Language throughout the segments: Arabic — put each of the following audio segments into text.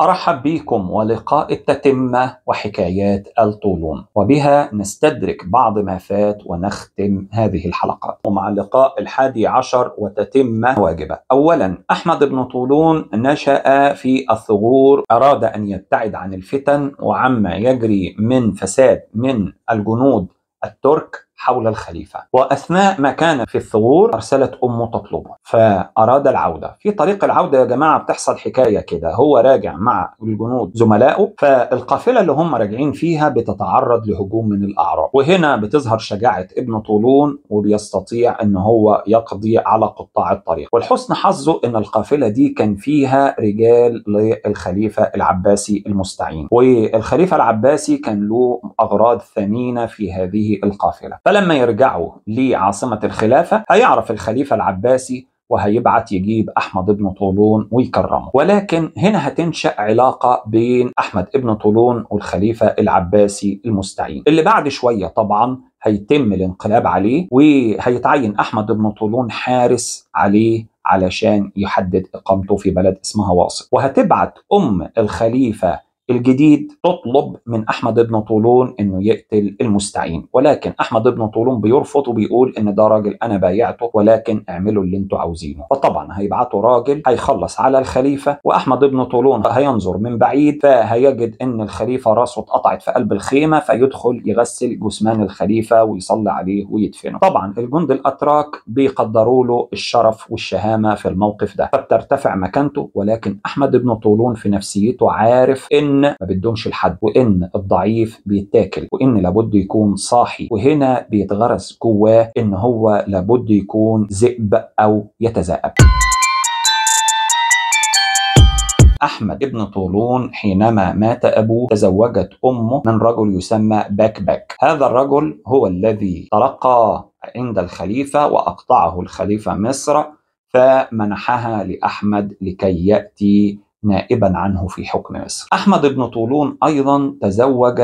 أرحب بكم ولقاء التتمة وحكايات الطولون وبها نستدرك بعض ما فات ونختم هذه الحلقات ومع اللقاء الحادي عشر وتتمة واجبة أولا أحمد بن طولون نشأ في الثغور أراد أن يبتعد عن الفتن وعما يجري من فساد من الجنود الترك حول الخليفة وأثناء ما كان في الثغور أرسلت أمه تطلبه فأراد العودة في طريق العودة يا جماعة بتحصل حكاية كده هو راجع مع الجنود زملائه فالقافلة اللي هم راجعين فيها بتتعرض لهجوم من الأعراب وهنا بتظهر شجاعة ابن طولون وبيستطيع أن هو يقضي على قطاع الطريق والحسن حظه أن القافلة دي كان فيها رجال للخليفة العباسي المستعين والخليفة العباسي كان له أغراض ثمينة في هذه القافلة فلما يرجعوا لعاصمة الخلافة هيعرف الخليفة العباسي وهيبعت يجيب احمد بن طولون ويكرمه ولكن هنا هتنشا علاقه بين احمد بن طولون والخليفه العباسي المستعين اللي بعد شويه طبعا هيتم الانقلاب عليه وهيتعين احمد بن طولون حارس عليه علشان يحدد اقامته في بلد اسمها واصل وهتبعت ام الخليفه الجديد تطلب من احمد بن طولون انه يقتل المستعين ولكن احمد بن طولون بيرفض وبيقول ان ده راجل انا بايعته ولكن اعملوا اللي انتوا عاوزينه فطبعا هيبعتوا راجل هيخلص على الخليفه واحمد بن طولون هينظر من بعيد فهيجد ان الخليفه راسه اتقطعت في قلب الخيمه فيدخل يغسل جثمان الخليفه ويصلي عليه ويدفنه طبعا الجند الاتراك بيقدروا له الشرف والشهامه في الموقف ده فبترتفع مكانته ولكن احمد بن طولون في نفسيته عارف ان ما بدهمش لحد وان الضعيف بيتاكل وان لابد يكون صاحي وهنا بيتغرس جواه ان هو لابد يكون ذئب او يتذئب أحمد ابن طولون حينما مات أبوه تزوجت أمه من رجل يسمى باك باك هذا الرجل هو الذي تلقى عند الخليفة وأقطعه الخليفة مصر فمنحها لأحمد لكي يأتي نائبا عنه في حكم مصر أحمد بن طولون أيضا تزوج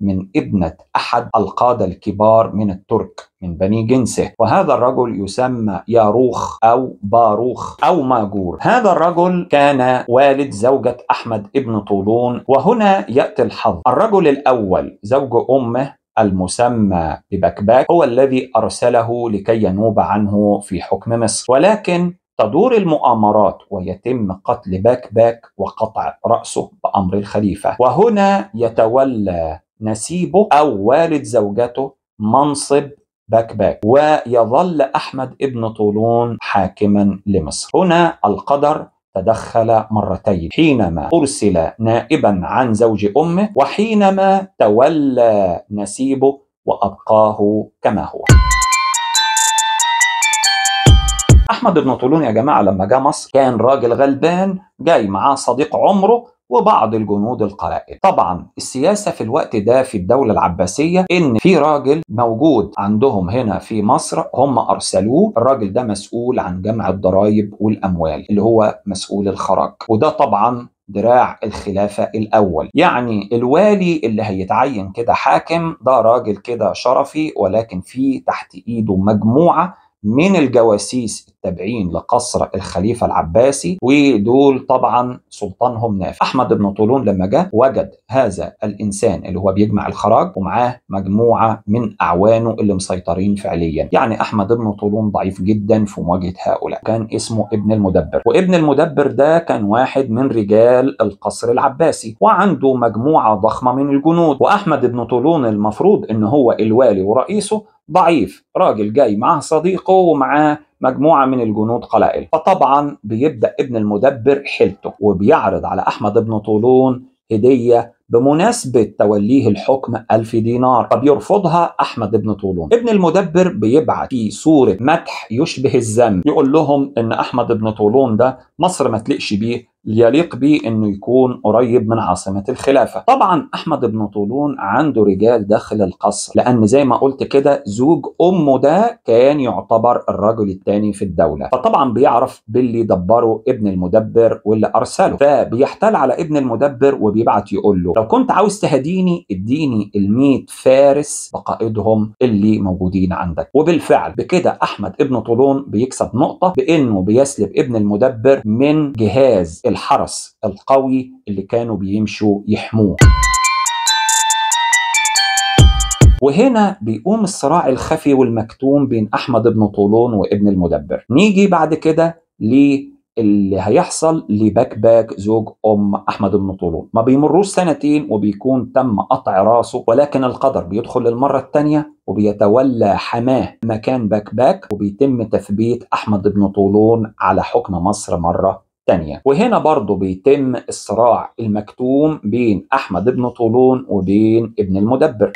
من ابنة أحد القادة الكبار من الترك من بني جنسه وهذا الرجل يسمى ياروخ أو باروخ أو ماجور هذا الرجل كان والد زوجة أحمد ابن طولون وهنا يأتي الحظ الرجل الأول زوج أمه المسمى ببكباك هو الذي أرسله لكي ينوب عنه في حكم مصر ولكن تدور المؤامرات ويتم قتل باك باك وقطع رأسه بأمر الخليفة وهنا يتولى نسيبه أو والد زوجته منصب باك باك ويظل أحمد ابن طولون حاكما لمصر هنا القدر تدخل مرتين حينما أرسل نائبا عن زوج أمه وحينما تولى نسيبه وأبقاه كما هو احمد بن طولون يا جماعه لما جه مصر كان راجل غلبان جاي معاه صديق عمره وبعض الجنود القلائل طبعا السياسة في الوقت ده في الدولة العباسية ان في راجل موجود عندهم هنا في مصر هم ارسلوه الراجل ده مسؤول عن جمع الضرائب والاموال اللي هو مسؤول الخراج وده طبعا دراع الخلافة الأول يعني الوالي اللي هيتعين كده حاكم ده راجل كده شرفي ولكن في تحت إيده مجموعة من الجواسيس التابعين لقصر الخليفة العباسي ودول طبعا سلطانهم نافع أحمد بن طولون لما جه وجد هذا الإنسان اللي هو بيجمع الخراج ومعاه مجموعة من أعوانه اللي مسيطرين فعليا يعني أحمد بن طولون ضعيف جدا في مواجهة هؤلاء كان اسمه ابن المدبر وابن المدبر ده كان واحد من رجال القصر العباسي وعنده مجموعة ضخمة من الجنود وأحمد بن طولون المفروض إن هو الوالي ورئيسه ضعيف راجل جاي معاه صديقه ومعاه مجموعة من الجنود قلائل فطبعا بيبدأ ابن المدبر حيلته وبيعرض على أحمد بن طولون هدية بمناسبة توليه الحكم ألف دينار فبيرفضها أحمد بن طولون ابن المدبر بيبعت في صورة مدح يشبه الذم يقول لهم إن أحمد بن طولون ده مصر ما تلقش بيه يليق به انه يكون قريب من عاصمه الخلافه طبعا احمد بن طولون عنده رجال داخل القصر لان زي ما قلت كده زوج امه ده كان يعتبر الرجل الثاني في الدوله فطبعا بيعرف باللي دبره ابن المدبر واللي ارسله فبيحتال على ابن المدبر وبيبعت يقول له لو كنت عاوز تهديني اديني ال فارس بقائدهم اللي موجودين عندك وبالفعل بكده احمد ابن طولون بيكسب نقطه بانه بيسلب ابن المدبر من جهاز الحرس القوي اللي كانوا بيمشوا يحموه وهنا بيقوم الصراع الخفي والمكتوم بين احمد بن طولون وابن المدبر نيجي بعد كده اللي هيحصل لبكباك زوج ام احمد بن طولون ما بيمروش سنتين وبيكون تم قطع راسه ولكن القدر بيدخل للمره الثانيه وبيتولى حماه مكان بكباك وبيتم تثبيت احمد بن طولون على حكم مصر مره الثانية وهنا برضو بيتم الصراع المكتوم بين أحمد بن طولون وبين ابن المدبر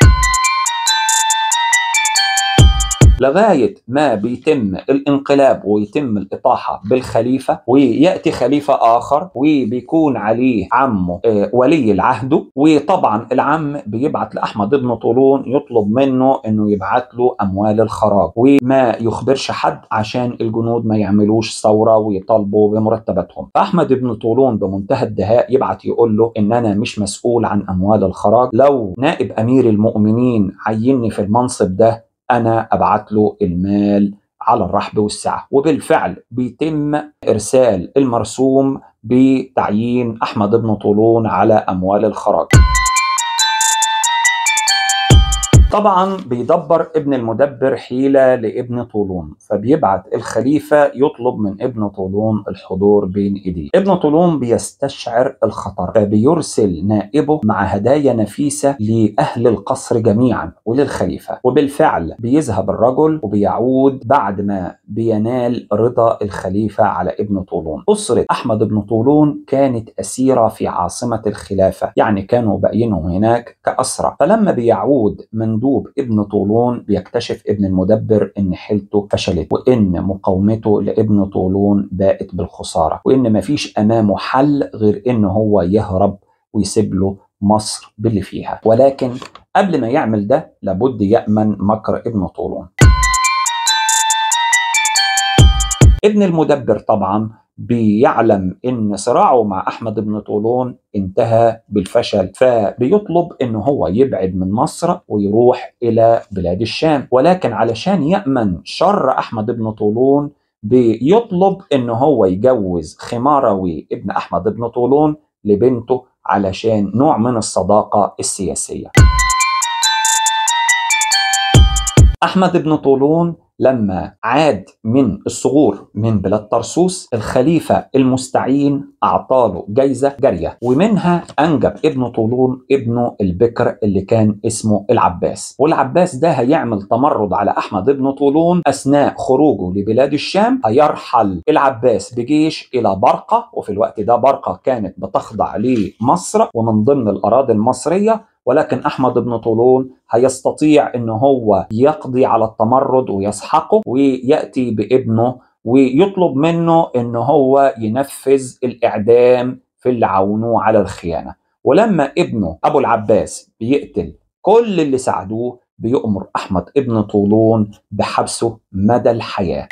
لغايه ما بيتم الانقلاب ويتم الاطاحه بالخليفه وياتي خليفه اخر وبيكون عليه عمه آه، ولي العهد وطبعا العم بيبعت لاحمد بن طولون يطلب منه انه يبعت له اموال الخراج وما يخبرش حد عشان الجنود ما يعملوش ثوره ويطالبوا بمرتباتهم احمد بن طولون بمنتهى الدهاء يبعت يقول له ان انا مش مسؤول عن اموال الخراج لو نائب امير المؤمنين عيني في المنصب ده انا ابعت له المال على الرحب والسعه وبالفعل بيتم ارسال المرسوم بتعيين احمد بن طولون على اموال الخراج طبعا بيدبر ابن المدبر حيلة لابن طولون فبيبعت الخليفة يطلب من ابن طولون الحضور بين ايديه ابن طولون بيستشعر الخطر فبيرسل نائبه مع هدايا نفيسة لأهل القصر جميعا وللخليفة وبالفعل بيذهب الرجل وبيعود بعد ما بينال رضا الخليفة على ابن طولون أسرة أحمد بن طولون كانت أسيرة في عاصمة الخلافة يعني كانوا باقينه هناك كأسرة فلما بيعود من مندوب ابن طولون بيكتشف ابن المدبر ان حيلته فشلت وان مقاومته لابن طولون باءت بالخساره وان مفيش امامه حل غير ان هو يهرب ويسيب له مصر باللي فيها ولكن قبل ما يعمل ده لابد يامن مكر ابن طولون ابن المدبر طبعا بيعلم ان صراعه مع احمد بن طولون انتهى بالفشل فبيطلب ان هو يبعد من مصر ويروح الى بلاد الشام ولكن علشان يامن شر احمد بن طولون بيطلب ان هو يجوز خماروي ابن احمد بن طولون لبنته علشان نوع من الصداقه السياسيه أحمد بن طولون لما عاد من الصغور من بلاد طرسوس الخليفة المستعين أعطاله جايزة جارية ومنها أنجب ابن طولون ابنه البكر اللي كان اسمه العباس والعباس ده هيعمل تمرد على أحمد ابن طولون أثناء خروجه لبلاد الشام هيرحل العباس بجيش إلى برقة وفي الوقت ده برقة كانت بتخضع لمصر ومن ضمن الأراضي المصرية ولكن أحمد بن طولون هيستطيع ان هو يقضي على التمرد ويسحقه ويأتي بابنه ويطلب منه ان هو ينفذ الإعدام في اللي عاونوه على الخيانة ولما ابنه أبو العباس بيقتل كل اللي ساعدوه بيؤمر أحمد ابن طولون بحبسه مدى الحياة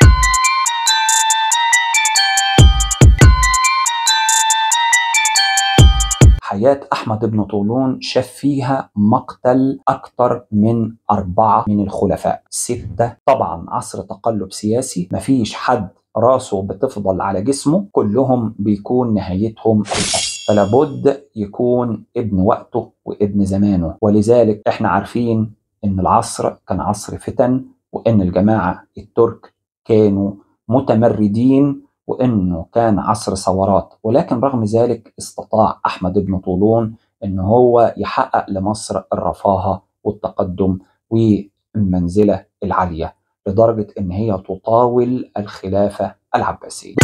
الحياة أحمد بن طولون شاف فيها مقتل أكثر من أربعة من الخلفاء ستة طبعا عصر تقلب سياسي مفيش حد راسه بتفضل على جسمه كلهم بيكون نهايتهم فلا فلابد يكون ابن وقته وابن زمانه ولذلك احنا عارفين ان العصر كان عصر فتن وان الجماعه الترك كانوا متمردين وانه كان عصر ثورات ولكن رغم ذلك استطاع احمد بن طولون ان هو يحقق لمصر الرفاهه والتقدم والمنزله العاليه لدرجه ان هي تطاول الخلافه العباسيه.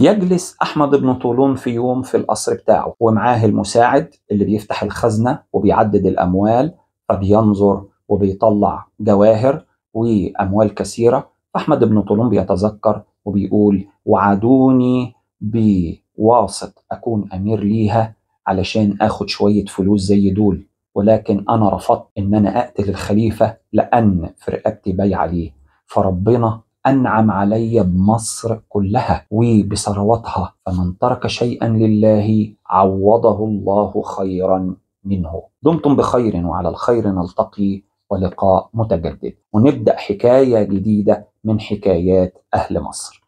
يجلس احمد بن طولون في يوم في القصر بتاعه ومعاه المساعد اللي بيفتح الخزنه وبيعدد الاموال فبينظر وبيطلع جواهر واموال كثيره أحمد بن طولون بيتذكر وبيقول وعدوني بواسط أكون أمير ليها علشان آخد شوية فلوس زي دول ولكن أنا رفضت إن أنا أقتل الخليفة لأن في رقبتي بيع ليه فربنا أنعم علي بمصر كلها وبثرواتها فمن ترك شيئا لله عوضه الله خيرا منه دمتم بخير وعلى الخير نلتقي ولقاء متجدد ونبدأ حكاية جديدة من حكايات أهل مصر